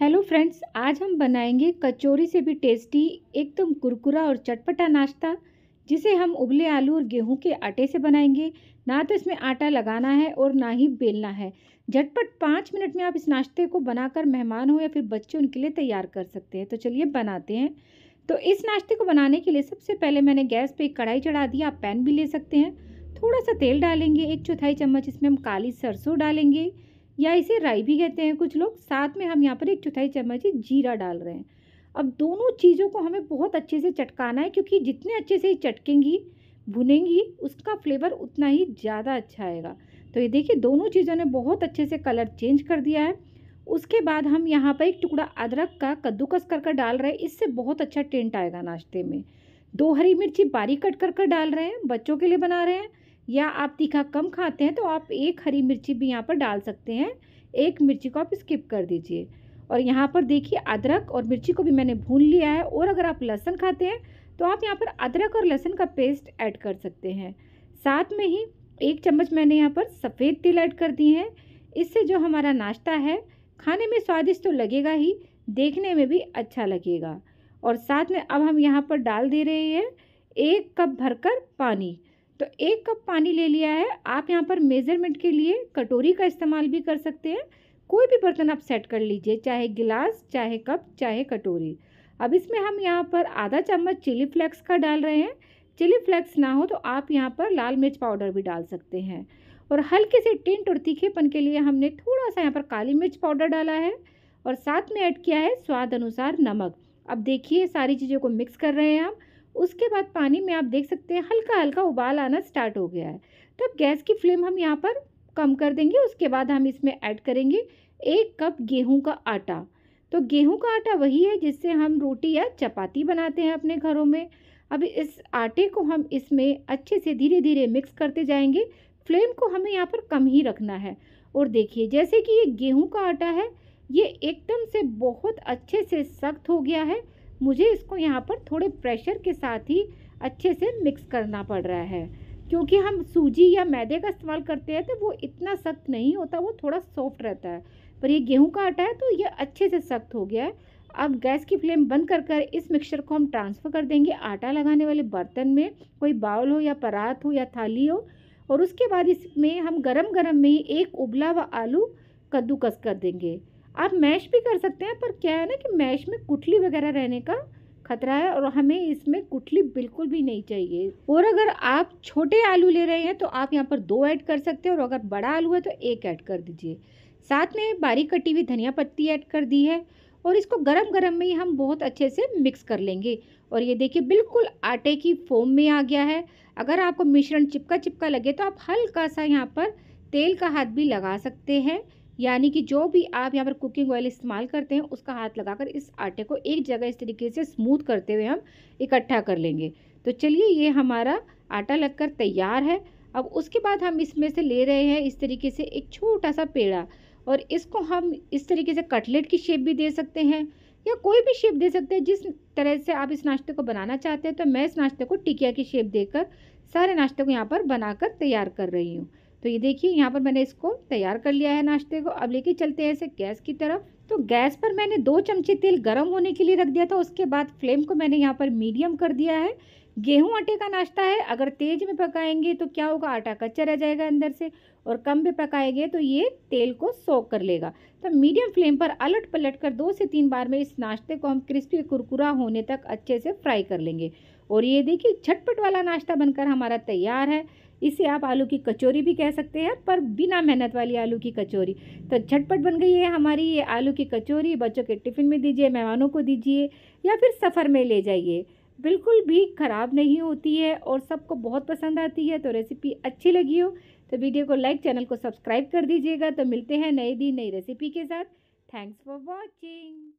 hello friends आज हम बनाएंगे कचौरी से भी टेस्टी एकदम कुरकुरा और चटपटा नाश्ता जिसे हम उबले आलू और गेहूं के आटे से बनाएंगे ना तो इसमें आटा लगाना है और ना ही बेलना है झटपट पाँच मिनट में आप इस नाश्ते को बनाकर मेहमान हो या फिर बच्चे उनके लिए तैयार कर सकते हैं तो चलिए बनाते हैं तो इस नाश्ते को बनाने के लिए सबसे पहले मैंने गैस पर एक कढ़ाई चढ़ा दी आप पैन भी ले सकते हैं थोड़ा सा तेल डालेंगे एक चौथाई चम्मच इसमें हम काली सरसों डालेंगे या इसे राई भी कहते हैं कुछ लोग साथ में हम यहाँ पर एक चौथाई चम्मच जीरा डाल रहे हैं अब दोनों चीज़ों को हमें बहुत अच्छे से चटकाना है क्योंकि जितने अच्छे से चटकेंगी भुनेंगी उसका फ्लेवर उतना ही ज़्यादा अच्छा आएगा तो ये देखिए दोनों चीज़ों ने बहुत अच्छे से कलर चेंज कर दिया है उसके बाद हम यहाँ पर एक टुकड़ा अदरक का कद्दूकस कर कर डाल रहे हैं इससे बहुत अच्छा टेंट आएगा नाश्ते में दो हरी मिर्ची बारीक कट कर कर डाल रहे हैं बच्चों के लिए बना रहे हैं या आप तीखा कम खाते हैं तो आप एक हरी मिर्ची भी यहाँ पर डाल सकते हैं एक मिर्ची को आप स्किप कर दीजिए और यहाँ पर देखिए अदरक और मिर्ची को भी मैंने भून लिया है और अगर आप लहसुन खाते हैं तो आप यहाँ पर अदरक और लहसुन का पेस्ट ऐड कर सकते हैं साथ में ही एक चम्मच मैंने यहाँ पर सफ़ेद तिल ऐड कर दी है इससे जो हमारा नाश्ता है खाने में स्वादिष्ट तो लगेगा ही देखने में भी अच्छा लगेगा और साथ में अब हम यहाँ पर डाल दे रहे हैं एक कप भरकर पानी तो एक कप पानी ले लिया है आप यहाँ पर मेज़रमेंट के लिए कटोरी का इस्तेमाल भी कर सकते हैं कोई भी बर्तन आप सेट कर लीजिए चाहे गिलास चाहे कप चाहे कटोरी अब इसमें हम यहाँ पर आधा चम्मच चिली फ्लेक्स का डाल रहे हैं चिली फ्लेक्स ना हो तो आप यहाँ पर लाल मिर्च पाउडर भी डाल सकते हैं और हल्के से टेंट और तीखेपन के लिए हमने थोड़ा सा यहाँ पर काली मिर्च पाउडर डाला है और साथ में ऐड किया है स्वाद अनुसार नमक अब देखिए सारी चीज़ों को मिक्स कर रहे हैं आप उसके बाद पानी में आप देख सकते हैं हल्का हल्का उबाल आना स्टार्ट हो गया है तो अब गैस की फ्लेम हम यहाँ पर कम कर देंगे उसके बाद हम इसमें ऐड करेंगे एक कप गेहूं का आटा तो गेहूं का आटा वही है जिससे हम रोटी या चपाती बनाते हैं अपने घरों में अब इस आटे को हम इसमें अच्छे से धीरे धीरे मिक्स करते जाएंगे फ्लेम को हमें यहाँ पर कम ही रखना है और देखिए जैसे कि ये गेहूं का आटा है ये एकदम से बहुत अच्छे से सख्त हो गया है मुझे इसको यहाँ पर थोड़े प्रेशर के साथ ही अच्छे से मिक्स करना पड़ रहा है क्योंकि हम सूजी या मैदे का इस्तेमाल करते हैं तो वो इतना सख्त नहीं होता वो थोड़ा सॉफ्ट रहता है पर ये गेहूं का आटा है तो ये अच्छे से सख्त हो गया है अब गैस की फ्लेम बंद कर कर इस मिक्सचर को हम ट्रांसफ़र कर देंगे आटा लगाने वाले बर्तन में कोई बाउल हो या परात हो या थाली हो और उसके बाद इसमें हम गरम गरम में ही एक उबला हुआ आलू कद्दूकस कर देंगे आप मैश भी कर सकते हैं पर क्या है ना कि मैश में कुठली वगैरह रहने का खतरा है और हमें इसमें कुठली बिल्कुल भी नहीं चाहिए और अगर आप छोटे आलू ले रहे हैं तो आप यहाँ पर दो ऐड कर सकते हैं और अगर बड़ा आलू है तो एक ऐड कर दीजिए साथ में बारीक कटी हुई धनिया पत्ती ऐड कर दी है और इसको गरम गरम में ही हम बहुत अच्छे से मिक्स कर लेंगे और ये देखिए बिल्कुल आटे की फोम में आ गया है अगर आपको मिश्रण चिपका चिपका लगे तो आप हल्का सा यहाँ पर तेल का हाथ भी लगा सकते हैं यानी कि जो भी आप यहाँ पर कुकिंग ऑयल इस्तेमाल करते हैं उसका हाथ लगाकर इस आटे को एक जगह इस तरीके से स्मूथ करते हुए हम इकट्ठा कर लेंगे तो चलिए ये हमारा आटा लगकर तैयार है अब उसके बाद हम इसमें से ले रहे हैं इस तरीके से एक छोटा सा पेड़ा और इसको हम इस तरीके से कटलेट की शेप भी दे सकते हैं या कोई भी शेप दे सकते हैं जिस तरह से आप इस नाश्ते को बनाना चाहते हैं तो मैं इस नाश्ते को टिकिया की शेप देकर सारे नाश्ते को यहाँ पर बनाकर तैयार कर रही हूँ तो ये देखिए यहाँ पर मैंने इसको तैयार कर लिया है नाश्ते को अब लेके चलते हैं इसे गैस की तरफ तो गैस पर मैंने दो चमचे तेल गर्म होने के लिए रख दिया था उसके बाद फ्लेम को मैंने यहाँ पर मीडियम कर दिया है गेहूं आटे का नाश्ता है अगर तेज में पकाएंगे तो क्या होगा आटा कच्चा रह जाएगा अंदर से और कम में पकाएंगे तो ये तेल को सोक कर लेगा तो मीडियम फ्लेम पर अलट पलट कर दो से तीन बार में इस नाश्ते को हम क्रिस्पी कुरकुरा होने तक अच्छे से फ्राई कर लेंगे और ये देखिए झटपट वाला नाश्ता बनकर हमारा तैयार है इसे आप आलू की कचौरी भी कह सकते हैं पर बिना मेहनत वाली आलू की कचौरी तो झटपट बन गई है हमारी ये आलू की कचौरी बच्चों के टिफ़िन में दीजिए मेहमानों को दीजिए या फिर सफ़र में ले जाइए बिल्कुल भी ख़राब नहीं होती है और सबको बहुत पसंद आती है तो रेसिपी अच्छी लगी हो तो वीडियो को लाइक चैनल को सब्सक्राइब कर दीजिएगा तो मिलते हैं नए दिन नई रेसिपी के साथ थैंक्स फॉर वॉचिंग